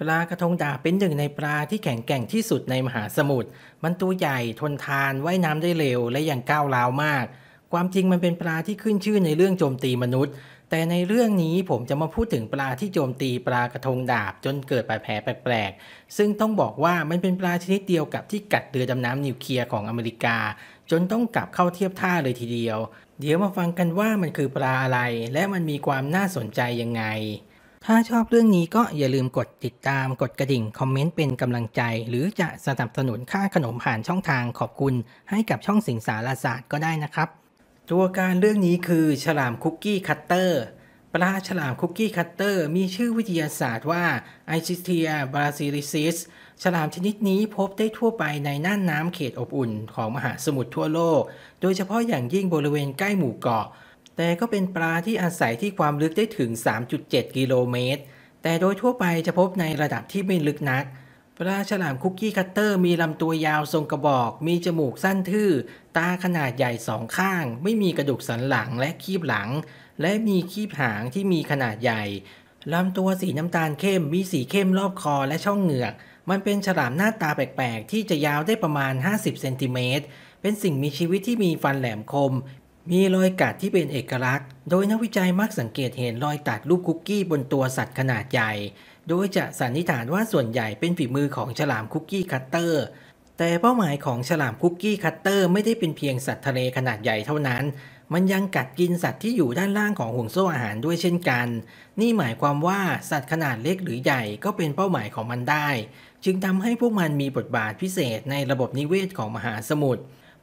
ปลากระทงดาบเป็นหนึ่งในปลาที่แข็งแกร่งที่สุดในมหาสมุทร มันตัวใหญ่ทนทานว่ายน้ำได้เร็ว และยังก้าวร้าวมาก ความจริงมันเป็นปลาที่ขึ้นชื่อในเรื่องโจมตีมนุษย์ แต่ในเรื่องนี้ผมจะมาพูดถึงปลาที่โจมตีปลากระทงดาบจนเกิดบาดแผลแปลกๆ ซึ่งต้องบอกว่ามันเป็นปลาชนิดเดียวกับที่กัดเรือดำน้ำนิวเคลียร์ของอเมริกา จนต้องกลับเข้าเทียบท่าเลยทีเดียว เดี๋ยวมาฟังกันว่ามันคือปลาอะไร และมันมีความน่าสนใจยังไงถ้าชอบเรื่องนี้ก็อย่าลืมกดติดตาม กดกระดิ่งคอมเมนต์เป็นกำลังใจ หรือจะสนับสนุนค่าขนมผ่านช่องทางขอบคุณให้กับช่องสิงสารศาสตร์ก็ได้นะครับ ตัวการเรื่องนี้คือ ฉลามคุกกี้คัตเตอร์ปลาฉลามคุกกี้คัตเตอร์มีชื่อวิทยาศาสตร์ว่าไอิสเ t ียบราซิลิซิสฉลามชนิดนี้พบได้ทั่วไปในน่านน้ำเขตอบอุ่น ของมหาสมุทรทั่วโลก โดยเฉพาะอย่างยิ่งบริเวณใกล้หมู่เกาะแต่ก็เป็นปลาที่อาศัยที่ความลึกได้ถึง 3.7 กิโลเมตร แต่โดยทั่วไปจะพบในระดับที่ไม่ลึกนัก ปลาฉลามคุกกี้คัตเตอร์มีลำตัวยาวทรงกระบอก มีจมูกสั้นทื่อ ตาขนาดใหญ่สองข้าง ไม่มีกระดูกสันหลังและคีบหลัง และมีคีบหางที่มีขนาดใหญ่ ลำตัวสีน้ำตาลเข้ม มีสีเข้มรอบคอและช่องเหงือก มันเป็นฉลามหน้าตาแปลกๆที่จะยาวได้ประมาณ 50 เซนติเมตร เป็นสิ่งมีชีวิตที่มีฟันแหลมคมมีรอยกัดที่เป็นเอกลักษณ์ โดยนักวิจัยมักสังเกตเห็นรอยตัดรูปคุกกี้บนตัวสัตว์ขนาดใหญ่ โดยจะสันนิษฐานว่าส่วนใหญ่เป็นฝีมือของฉลามคุกกี้คัตเตอร์ แต่เป้าหมายของฉลามคุกกี้คัตเตอร์ไม่ได้เป็นเพียงสัตว์ทะเลขนาดใหญ่เท่านั้น มันยังกัดกินสัตว์ที่อยู่ด้านล่างของห่วงโซ่อาหารด้วยเช่นกัน นี่หมายความว่าสัตว์ขนาดเล็กหรือใหญ่ก็เป็นเป้าหมายของมันได้ จึงทำให้พวกมันมีบทบาทพิเศษในระบบนิเวศของมหาสมุทร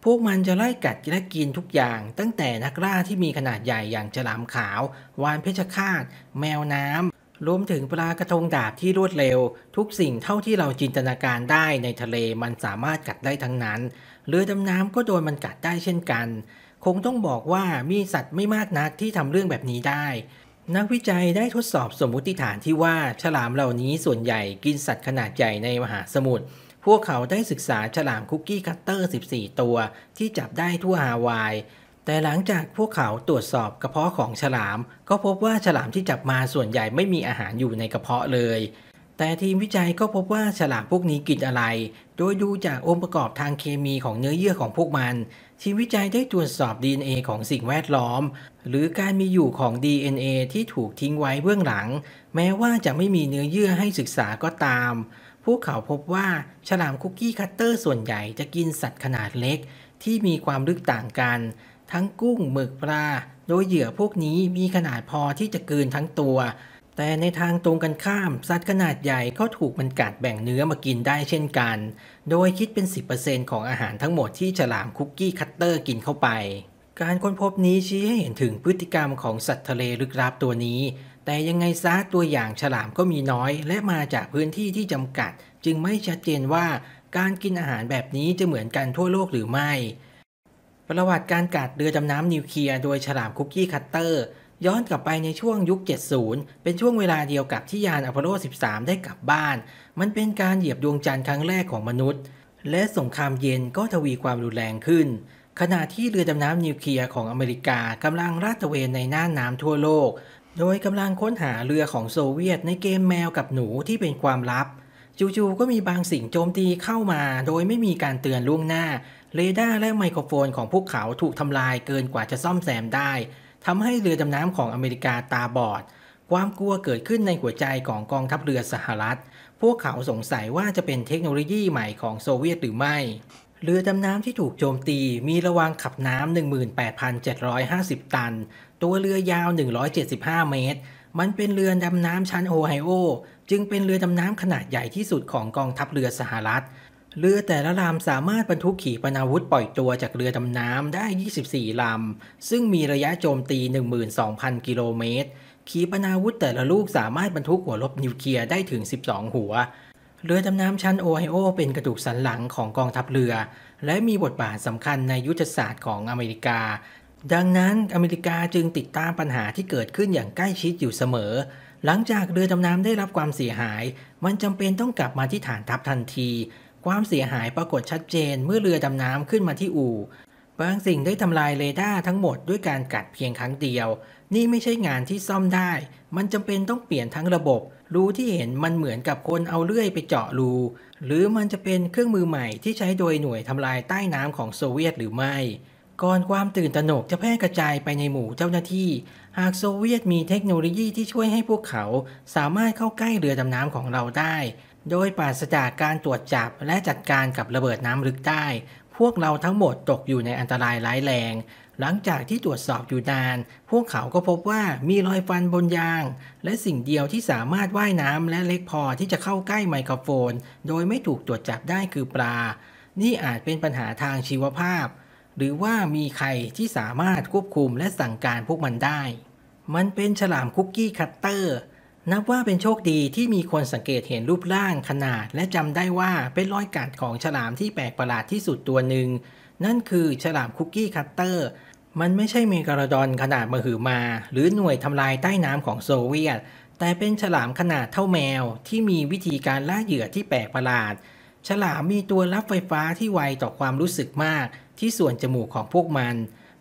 พวกมันจะไล่กัดและกินทุกอย่าง ตั้งแต่นักล่าที่มีขนาดใหญ่อย่างฉลามขาว วานเพชฌฆาต แมวน้ำรวมถึงปลากระทงดาบที่รวดเร็ว ทุกสิ่งเท่าที่เราจินตนาการได้ในทะเลมันสามารถกัดได้ทั้งนั้นเรือดำน้ำก็โดนมันกัดได้เช่นกัน คงต้องบอกว่ามีสัตว์ไม่มากนักที่ทำเรื่องแบบนี้ได้ นักวิจัยได้ทดสอบสมมติฐานที่ว่า ฉลามเหล่านี้ส่วนใหญ่กินสัตว์ขนาดใหญ่ในมหาสมุทรพวกเขาได้ศึกษาฉลามคุกกี้คัตเตอร์ 14 ตัว ที่จับได้ทั่วฮาวาย แต่หลังจากพวกเขาตรวจสอบกระเพาะของฉลาม ก็พบว่าฉลามที่จับมาส่วนใหญ่ไม่มีอาหารอยู่ในกระเพาะเลย แต่ทีมวิจัยก็พบว่าฉลามพวกนี้กินอะไร โดยดูจากองค์ประกอบทางเคมีของเนื้อเยื่อของพวกมัน ทีมวิจัยได้ตรวจสอบ DNA ของสิ่งแวดล้อม หรือการมีอยู่ของ DNA ที่ถูกทิ้งไว้เบื้องหลัง แม้ว่าจะไม่มีเนื้อเยื่อให้ศึกษาก็ตามพวกเขาพบว่าฉลามคุกกี้คัตเตอร์ส่วนใหญ่จะกินสัตว์ขนาดเล็ก ที่มีความลึกต่างกัน ทั้งกุ้งหมึกปลา โดยเหยื่อพวกนี้มีขนาดพอที่จะกินทั้งตัว แต่ในทางตรงกันข้าม สัตว์ขนาดใหญ่ก็ถูกมันกัดแบ่งเนื้อมากินได้เช่นกัน โดยคิดเป็น10%ของอาหารทั้งหมดที่ฉลามคุกกี้คัตเตอร์กินเข้าไปการค้นพบนี้ชี้ให้เห็นถึงพฤติกรรมของสัตว์ทะเลลึกลับตัวนี้แต่ยังไงซะตัวอย่างฉลามก็มีน้อย และมาจากพื้นที่ที่จำกัด จึงไม่ชัดเจนว่าการกินอาหารแบบนี้จะเหมือนกันทั่วโลกหรือไม่ ประวัติการกัดเรือดำน้ำนิวเคลียร์โดยฉลามคุกกี้คัตเตอร์ ย้อนกลับไปในช่วงยุค 70 เป็นช่วงเวลาเดียวกับที่ยานอพอลโล13 ได้กลับบ้าน มันเป็นการเหยียบดวงจันทร์ครั้งแรกของมนุษย์ และสงครามเย็นก็ทวีความรุนแรงขึ้นขณะที่เรือดำน้ำนิวเคลียร์ของอเมริกากำลังลาดตระเวนในน่านน้ำทั่วโลกโดยกำลังค้นหาเรือของโซเวียตในเกมแมวกับหนูที่เป็นความลับ จู่ๆก็มีบางสิ่งโจมตีเข้ามาโดยไม่มีการเตือนล่วงหน้า เรดาร์และไมโครโฟนของพวกเขาถูกทำลายเกินกว่าจะซ่อมแซมได้ ทำให้เรือดำน้ำของอเมริกาตาบอด ความกลัวเกิดขึ้นในหัวใจของกองทัพเรือสหรัฐ พวกเขาสงสัยว่าจะเป็นเทคโนโลยีใหม่ของโซเวียตหรือไม่เรือดำน้ำที่ถูกโจมตีมีระวางขับน้ำ 18,750 ตัน ตัวเรือยาว 175 เมตร มันเป็นเรือดำน้ำชั้นโอไฮโอ จึงเป็นเรือดำน้ำขนาดใหญ่ที่สุดของกองทัพเรือสหรัฐ เรือแต่ละลำสามารถบรรทุกขีปนาวุธปล่อยตัวจากเรือดำน้ำได้ 24 ลำ ซึ่งมีระยะโจมตี 12,000 กิโลเมตร ขีปนาวุธแต่ละลูกสามารถบรรทุกหัวลบนิวเคลียร์ได้ถึง 12 หัวเรือดำน้ำชั้นโอไฮโอเป็นกระดูกสันหลังของกองทัพเรือ และมีบทบาทสำคัญในยุทธศาสตร์ของอเมริกา ดังนั้นอเมริกาจึงติดตามปัญหาที่เกิดขึ้นอย่างใกล้ชิดอยู่เสมอ หลังจากเรือดำน้ำได้รับความเสียหาย มันจำเป็นต้องกลับมาที่ฐานทัพทันที ความเสียหายปรากฏชัดเจนเมื่อเรือดำน้ำขึ้นมาที่อู่บางสิ่งได้ทำลายเรดาร์ทั้งหมดด้วยการกัดเพียงครั้งเดียวนี่ไม่ใช่งานที่ซ่อมได้ มันจำเป็นต้องเปลี่ยนทั้งระบบ รูที่เห็นมันเหมือนกับคนเอาเลื่อยไปเจาะรู หรือมันจะเป็นเครื่องมือใหม่ที่ใช้โดยหน่วยทำลายใต้น้ำของโซเวียตหรือไม่ ก่อนความตื่นตระหนกจะแพร่กระจายไปในหมู่เจ้าหน้าที่ หากโซเวียตมีเทคโนโลยีที่ช่วยให้พวกเขาสามารถเข้าใกล้เรือดำน้ำของเราได้ โดยปราศจากการตรวจจับและจัดการกับระเบิดน้ำลึกได้ พวกเราทั้งหมดตกอยู่ในอันตรายร้ายแรงหลังจากที่ตรวจสอบอยู่นาน พวกเขาก็พบว่ามีรอยฟันบนยาง และสิ่งเดียวที่สามารถว่ายน้ำและเล็กพอที่จะเข้าใกล้ไมโครโฟนโดยไม่ถูกตรวจจับได้คือปลา นี่อาจเป็นปัญหาทางชีวภาพ หรือว่ามีใครที่สามารถควบคุมและสั่งการพวกมันได้ มันเป็นฉลามคุกกี้คัตเตอร์ นับว่าเป็นโชคดีที่มีคนสังเกตเห็นรูปร่างขนาดและจำได้ว่าเป็นรอยกัดของฉลามที่แปลกประหลาดที่สุดตัวหนึ่งนั่นคือฉลามคุกกี้คัตเตอร์ มันไม่ใช่มีกระดอนขนาดมหือมา หรือหน่วยทำลายใต้น้ำของโซเวียต แต่เป็นฉลามขนาดเท่าแมวที่มีวิธีการล่าเหยื่อที่แปลกประหลาด ฉลามมีตัวรับไฟฟ้าที่ไวต่อความรู้สึกมากที่ส่วนจมูกของพวกมัน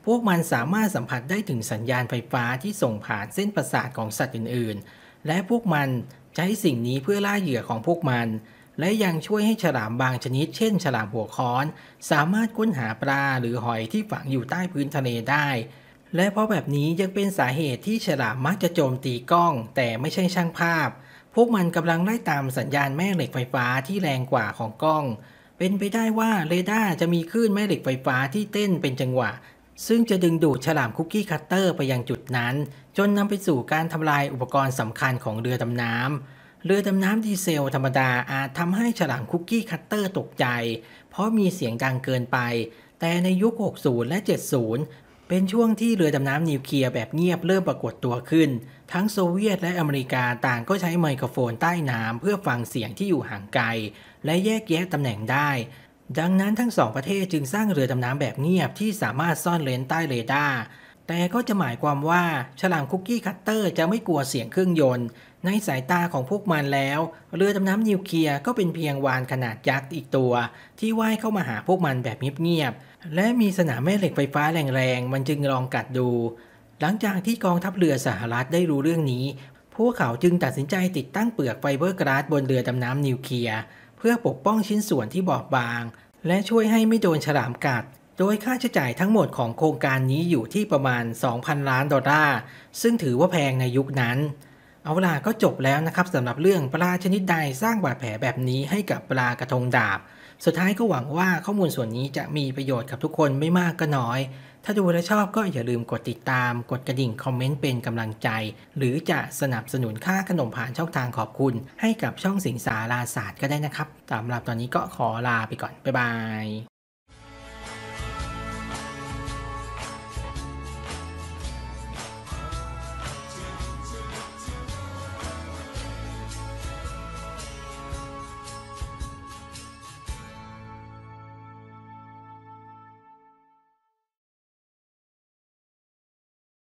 พวกมันสามารถสัมผัสได้ถึงสัญญาณไฟฟ้าที่ส่งผ่านเส้นประสาทของสัตว์อื่นๆ และพวกมันใช้สิ่งนี้เพื่อล่าเหยื่อของพวกมันและยังช่วยให้ฉลามบางชนิดเช่น ฉลามหัวค้อน สามารถค้นหาปลาหรือหอยที่ฝังอยู่ใต้พื้นทะเลได้ และเพราะแบบนี้ยังเป็นสาเหตุที่ฉลามมักจะโจมตีกล้อง แต่ไม่ใช่ช่างภาพ พวกมันกำลังไล่ตามสัญญาณแม่เหล็กไฟฟ้าที่แรงกว่าของกล้องเป็นไปได้ว่าเรดาร์จะมีคลื่นแม่เหล็กไฟฟ้าที่เต้นเป็นจังหวะซึ่งจะดึงดูดฉลามคุกกี้คัตเตอร์ไปยังจุดนั้นจนนำไปสู่การทำลายอุปกรณ์สำคัญของเรือดำน้ำเรือดำน้ำดีเซลธรรมดาอาจทำให้ฉลามคุกกี้คัตเตอร์ตกใจเพราะมีเสียงดังเกินไป แต่ในยุค 60 และ 70 เป็นช่วงที่เรือดำน้ำนิวเคลียร์แบบเงียบเริ่มปรากฏตัวขึ้น ทั้งโซเวียตและอเมริกาต่างก็ใช้ไมโครโฟนใต้น้ำเพื่อฟังเสียงที่อยู่ห่างไกลและแยกแยะตำแหน่งได้ ดังนั้นทั้งสองประเทศจึงสร้างเรือดำน้ำแบบเงียบที่สามารถซ่อนเลนใต้เรดาร์แต่ก็จะหมายความว่าฉลามคุกกี้คัตเตอร์จะไม่กลัวเสียงเครื่องยนต์ ในสายตาของพวกมันแล้ว เรือดำน้ำนิวเคลียร์ก็เป็นเพียงวานขนาดยักษ์อีกตัว ที่ว่ายเข้ามาหาพวกมันแบบเงียบ ๆ และมีสนามแม่เหล็กไฟฟ้าแรง ๆ มันจึงลองกัดดู หลังจากที่กองทัพเรือสหรัฐได้รู้เรื่องนี้ พวกเขาจึงตัดสินใจติดตั้งเปลือกไฟเบอร์กราสบนเรือดำน้ำนิวเคลียร์เพื่อปกป้องชิ้นส่วนที่บอบบาง และช่วยให้ไม่โดนฉลามกัดโดยค่าใช้จ่ายทั้งหมดของโครงการนี้อยู่ที่ประมาณ 2,000 ล้านดอลลาร์ ซึ่งถือว่าแพงในยุคนั้น เอาล่ะก็จบแล้วนะครับสำหรับเรื่องปลาชนิดใดสร้างบาดแผลแบบนี้ให้กับปลากระทงดาบ สุดท้ายก็หวังว่าข้อมูลส่วนนี้จะมีประโยชน์กับทุกคนไม่มากก็น้อย ถ้าดูและชอบก็อย่าลืมกดติดตาม กดกระดิ่งคอมเมนต์เป็นกำลังใจ หรือจะสนับสนุนค่าขนมผ่านช่องทางขอบคุณ ให้กับช่องสิงสาราศาสตร์ก็ได้นะครับสำหรับตอนนี้ก็ขอลาไปก่อน บ๊ายบาย